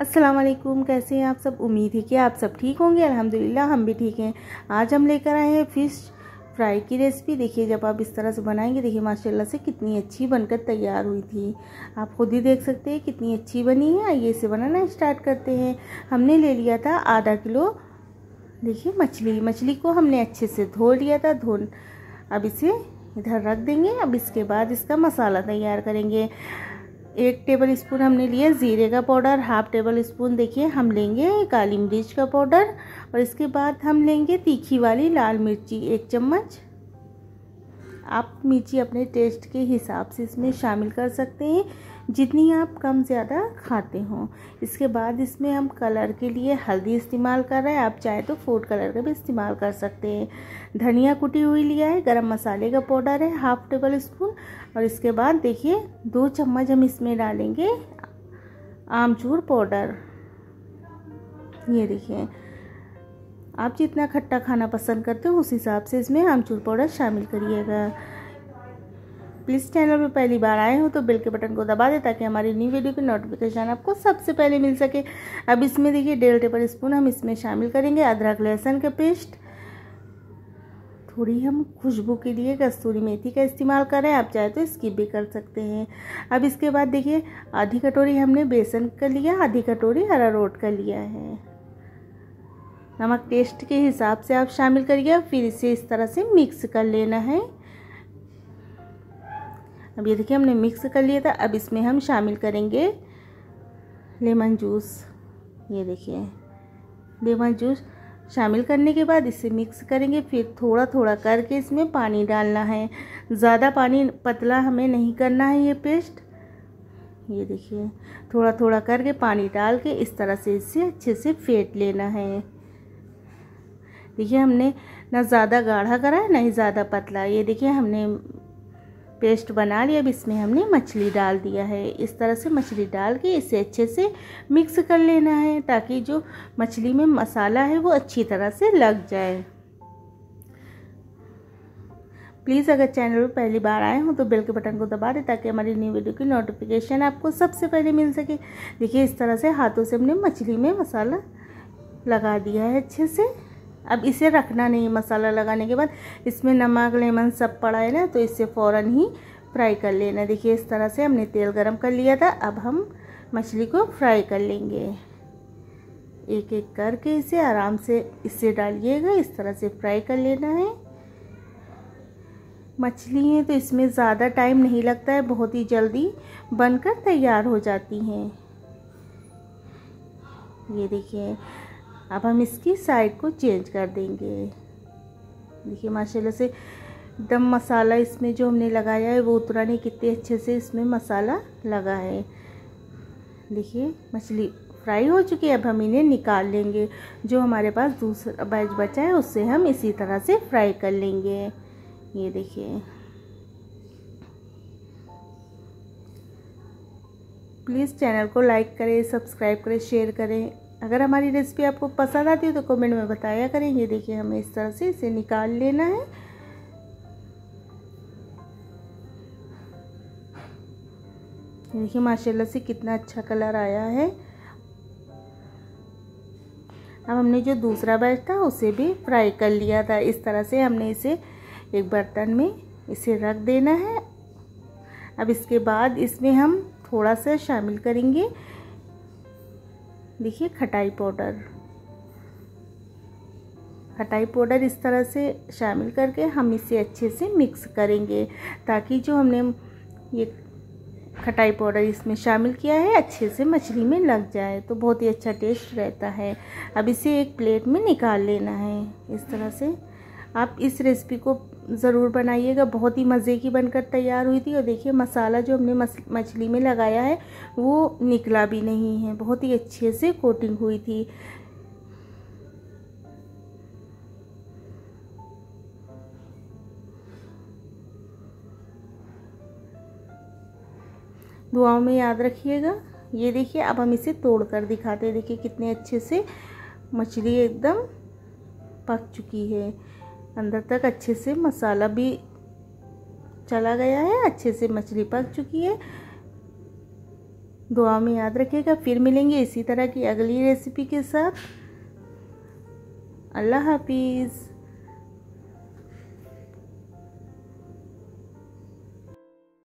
अस्सलाम वालेकुम कैसे हैं आप सब उम्मीद है कि आप सब ठीक होंगे अल्हम्दुलिल्लाह हम भी ठीक हैं आज हम लेकर आए हैं फ़िश फ्राई की रेसिपी देखिए जब आप इस तरह से बनाएंगे देखिए माशाल्लाह से कितनी अच्छी बनकर तैयार हुई थी आप खुद ही देख सकते हैं कितनी अच्छी बनी है आइए इसे बनाना स्टार्ट करते हैं हमने ले लिया था आधा किलो देखिए मछली मछली को हमने अच्छे से धो लिया था धो अब इसे इधर रख देंगे अब इसके बाद इसका मसाला तैयार करेंगे एक टेबल स्पून हमने लिया ज़ीरे का पाउडर हाफ टेबल स्पून देखिए हम लेंगे काली मिर्च का पाउडर और इसके बाद हम लेंगे तीखी वाली लाल मिर्ची एक चम्मच आप मिर्ची अपने टेस्ट के हिसाब से इसमें शामिल कर सकते हैं जितनी आप कम ज़्यादा खाते हों इसके बाद इसमें हम कलर के लिए हल्दी इस्तेमाल कर रहे हैं आप चाहे तो फूड कलर का भी इस्तेमाल कर सकते हैं धनिया कुटी हुई लिया है गरम मसाले का पाउडर है हाफ टेबल स्पून और इसके बाद देखिए दो चम्मच हम इसमें डालेंगे आमचूर पाउडर ये देखिए आप जितना खट्टा खाना पसंद करते हो उस हिसाब से इसमें आमचूर पाउडर शामिल करिएगा प्लीज़ चैनल पर पहली बार आए हो तो बेल के बटन को दबा दें ताकि हमारी न्यू वीडियो की नोटिफिकेशन आपको सबसे पहले मिल सके अब इसमें देखिए डेढ़ टेबल स्पून हम इसमें शामिल करेंगे अदरक लहसुन का पेस्ट थोड़ी हम खुशबू के लिए कस्तूरी मेथी का इस्तेमाल करें आप चाहे तो स्किप भी कर सकते हैं अब इसके बाद देखिए आधी कटोरी हमने बेसन का लिया आधी कटोरी हरा रोट का लिया है नमक टेस्ट के हिसाब से आप शामिल करिए फिर इसे इस तरह से मिक्स कर लेना है अब ये देखिए हमने मिक्स कर लिया था अब इसमें हम शामिल करेंगे लेमन जूस ये देखिए लेमन जूस शामिल करने के बाद इसे मिक्स करेंगे फिर थोड़ा थोड़ा करके इसमें पानी डालना है ज़्यादा पानी पतला हमें नहीं करना है ये पेस्ट ये देखिए थोड़ा थोड़ा करके पानी डाल के इस तरह से इसे अच्छे से फेंट लेना है देखिए हमने ना ज़्यादा गाढ़ा करा है ना ही ज़्यादा पतला ये देखिए हमने पेस्ट बना लिया अब इसमें हमने मछली डाल दिया है इस तरह से मछली डाल के इसे अच्छे से मिक्स कर लेना है ताकि जो मछली में मसाला है वो अच्छी तरह से लग जाए प्लीज़ अगर चैनल पर पहली बार आए हों तो बेल के बटन को दबा दें ताकि हमारी न्यू वीडियो की नोटिफिकेशन आपको सबसे पहले मिल सके देखिए इस तरह से हाथों से हमने मछली में मसाला लगा दिया है अच्छे से अब इसे रखना नहीं मसाला लगाने के बाद इसमें नमक लेमन सब पड़ा है ना तो इसे फ़ौर ही फ्राई कर लेना देखिए इस तरह से हमने तेल गरम कर लिया था अब हम मछली को फ्राई कर लेंगे एक एक करके इसे आराम से इसे डालिएगा इस तरह से फ्राई कर लेना है मछली हैं तो इसमें ज़्यादा टाइम नहीं लगता है बहुत ही जल्दी बनकर तैयार हो जाती हैं ये देखिए अब हम इसकी साइड को चेंज कर देंगे देखिए माशाल्लाह से दम मसाला इसमें जो हमने लगाया है वो उतरा नहीं कितने अच्छे से इसमें मसाला लगा है देखिए मछली फ्राई हो चुकी है अब हम इन्हें निकाल लेंगे जो हमारे पास दूसरा बैच बचा है उससे हम इसी तरह से फ्राई कर लेंगे ये देखिए प्लीज़ चैनल को लाइक करें सब्सक्राइब करें शेयर करें अगर हमारी रेसिपी आपको पसंद आती है तो कमेंट में बताया करें ये देखिए हमें इस तरह से इसे निकाल लेना है देखिए माशाल्लाह से कितना अच्छा कलर आया है अब हमने जो दूसरा बैच था उसे भी फ्राई कर लिया था इस तरह से हमने इसे एक बर्तन में इसे रख देना है अब इसके बाद इसमें हम थोड़ा सा शामिल करेंगे देखिए खटाई पाउडर खटाई पाउडर इस तरह से शामिल करके हम इसे अच्छे से मिक्स करेंगे ताकि जो हमने ये खटाई पाउडर इसमें शामिल किया है अच्छे से मछली में लग जाए तो बहुत ही अच्छा टेस्ट रहता है अब इसे एक प्लेट में निकाल लेना है इस तरह से आप इस रेसिपी को ज़रूर बनाइएगा बहुत ही मज़े की बनकर तैयार हुई थी और देखिए मसाला जो हमने मछली में लगाया है वो निकला भी नहीं है बहुत ही अच्छे से कोटिंग हुई थी दुआओं में याद रखिएगा ये देखिए अब हम इसे तोड़ कर दिखाते हैं देखिए कितने अच्छे से मछली एकदम पक चुकी है अंदर तक अच्छे से मसाला भी चला गया है अच्छे से मछली पक चुकी है दुआ में याद रखिएगा फिर मिलेंगे इसी तरह की अगली रेसिपी के साथ अल्लाह हाफिज़